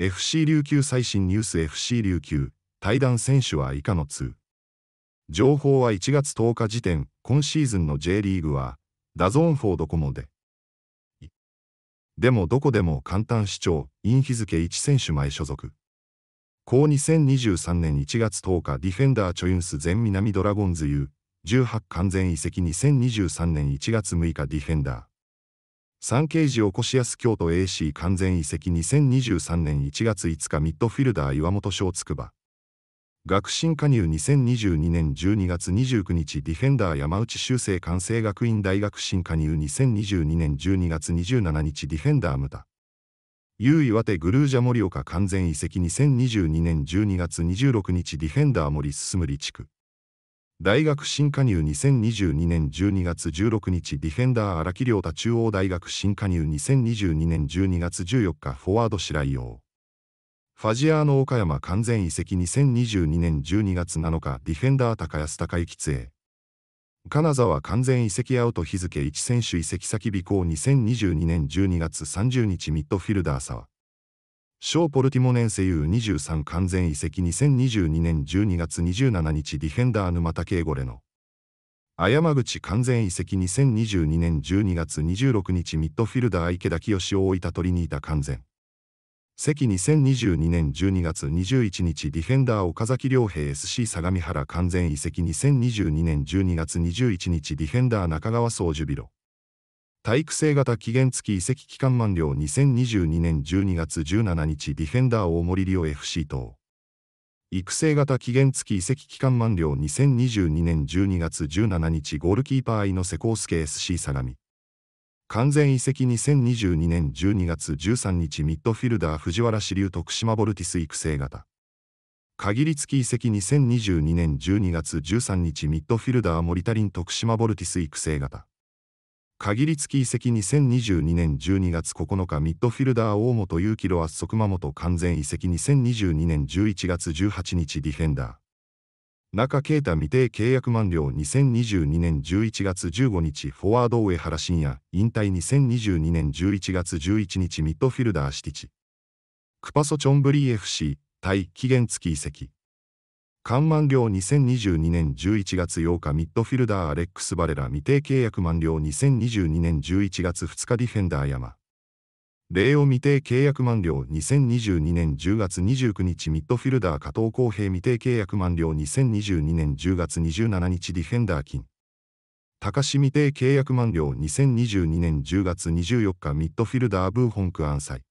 FC 琉球最新ニュース FC 琉球対談選手は以下の2情報は1月10日時点今シーズンの J リーグはダゾーンフォードコモででもどこでも簡単視聴イン日付1選手前所属高2023年1月10日ディフェンダーチョユンス全南ドラゴンズ U18 完全移籍2023年1月6日ディフェンダー産経時起こしやす京都 AC 完全移籍2023年1月5日ミッドフィルダー岩本翔筑波学進加入2022年12月29日ディフェンダー山内修正関西学院大学進加入2022年12月27日ディフェンダー無田優岩手グルージャ盛岡完全移籍2022年12月26日ディフェンダー森進む地区。大学新加入2022年12月16日ディフェンダー荒木亮太中央大学新加入2022年12月14日フォワード白井王ファジアーノ岡山完全移籍2022年12月7日ディフェンダー高安高幸杖金沢完全移籍アウト日付1選手移籍先備行2022年12月30日ミッドフィルダー沢小ポルティモネンセユー2 3完全移籍2022年12月27日ディフェンダー沼田圭吾レの山口完全移籍2022年12月26日ミッドフィルダー池田清を置いたトリニータ完全関2022年12月21日ディフェンダー岡崎良平 SC 相模原完全移籍2022年12月21日ディフェンダー中川総ジュビロ体育生型期限付き移籍期間満了2022年12月17日ディフェンダー大森リオ FC 等育成型期限付き移籍期間満了2022年12月17日ゴールキーパー井瀬康介 SC 相模完全移籍2022年12月13日ミッドフィルダー藤原支流徳島ボルティス育成型限り付き移籍2022年12月13日ミッドフィルダー森田林徳島ボルティス育成型限り付き移籍2022年12月9日ミッドフィルダー大本裕樹ロ圧足間本完全移籍2022年11月18日ディフェンダー中啓太未定契約満了2022年11月15日フォワード上原信也引退2022年11月11日ミッドフィルダーシティチクパソチョンブリー FC 対期限付き移籍完満了2022年11月8日ミッドフィルダーアレックス・バレラ未定契約満了2022年11月2日ディフェンダー山レイオ未定契約満了2022年10月29日ミッドフィルダー加藤浩平未定契約満了2022年10月27日ディフェンダー金高志未定契約満了2022年10月24日ミッドフィルダーブーホンクアンサイ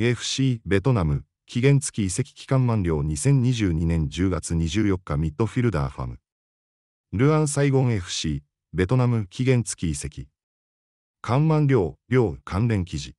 AFC ベトナム期限付き移籍期間満了2022年10月24日ミッドフィルダーファム。ルアン・サイゴン FC、ベトナム期限付き移籍。緩満量、両関連記事。